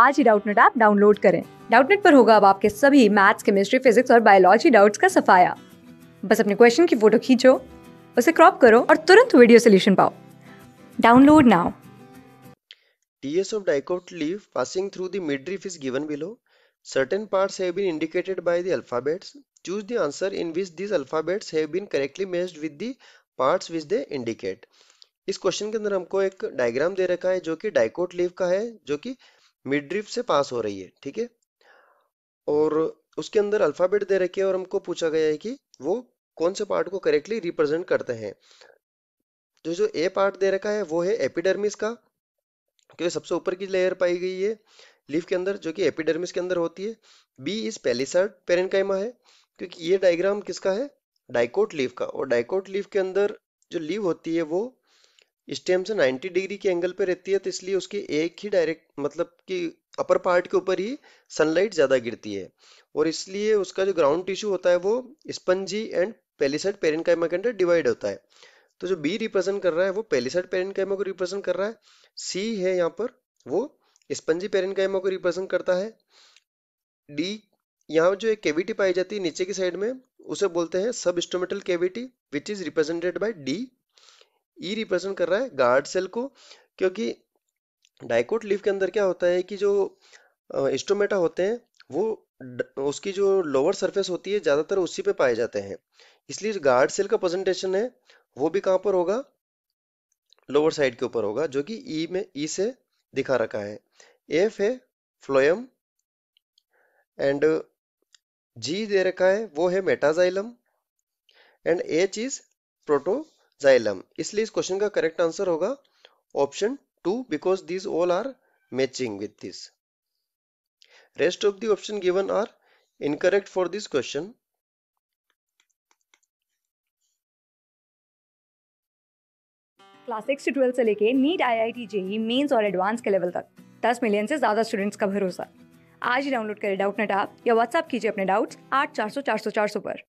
आज ही Doubtnut app download करें डाउटनेट पर होगा अब आपके सभी मैथ्स केमिस्ट्री फिजिक्स और बायोलॉजी डाउट्स का सफाया बस अपने क्वेश्चन की फोटो खींचो उसे क्रॉप करो और तुरंत वीडियो सोल्यूशन पाओ download now TS of dicot leaf passing through the midriff is given below. Certain parts have been indicated by the alphabets. Choose the answer in which these alphabets have been correctly matched with the parts which they indicate. इस question के अंदर हमको एक diagram दे रखा है जो कि dicot leave का है जो कि मिडरिफ से पास हो रही है ठीक है और उसके अंदर अल्फाबेट दे रखे और हमको पूछा गया है कि वो कौन से पार्ट को करेक्टली रिप्रेजेंट करते हैं तो जो ए पार्ट दे रखा है वो है एपिडर्मिस का क्योंकि सबसे ऊपर की लेयर पाई गई है लीफ के अंदर जो कि एपिडर्मिस के अंदर होती है बी इज पेलिसर्ड पेरेनकाइमा है क्योंकि ये डायग्राम किसका है डाइकोट लीफ का और डाइकोट लीफ के अंदर जो लीव होती है वो स्टेम से 90 डिग्री के एंगल पे रहती है तो इसलिए उसके एक ही डायरेक्ट मतलब कि अपर पार्ट के ऊपर ही सनलाइट ज़्यादा गिरती है और इसलिए उसका जो ग्राउंड टिश्यू होता है वो स्पंजी एंड पेलीसाइड पेरेनकाइमा के अंदर डिवाइड होता है तो जो बी रिप्रेजेंट कर रहा है वो पेलीसाइड पेरेनकाइमा को रिप्रेजेंट कर रहा है सी है यहाँ पर वो स्पंजी पेरेनकाइमा को रिप्रेजेंट करता है डी यहाँ जो एक केविटी पाई जाती है नीचे की साइड में उसे बोलते हैं substomatal cavity which is represented by D E represent कर रहा है गार्ड सेल को क्योंकि डाइकोट लीफ के अंदर क्या होता है कि जो इस्टोमेटा होते हैं वो उसकी जो लोअर सरफेस होती है ज़्यादातर उसी पे पाए जाते हैं इसलिए गार्ड सेल का प्रेजेंटेशन है वो भी कहां पर होगा लोअर साइड के ऊपर होगा जो कि ई e में ई e से दिखा रखा है एफ है फ्लोयम एंड जी दे रखा है वो है metaxylem and H is protoxylem इसलिए इस क्वेश्चन का करेक्ट आंसर होगा option two because this all are matching with this rest of the option given are incorrect for this question class six से twelfth से लेके NEET I I T JEE Mains और advance के level तक 10 million से ज़्यादा students का भरोसा आज ही डाउनलोड करें डाउट नेट आप या व्हाट्सअप कीजिए अपने डाउट्स आठ चार सौ चार सौ चार सौ पर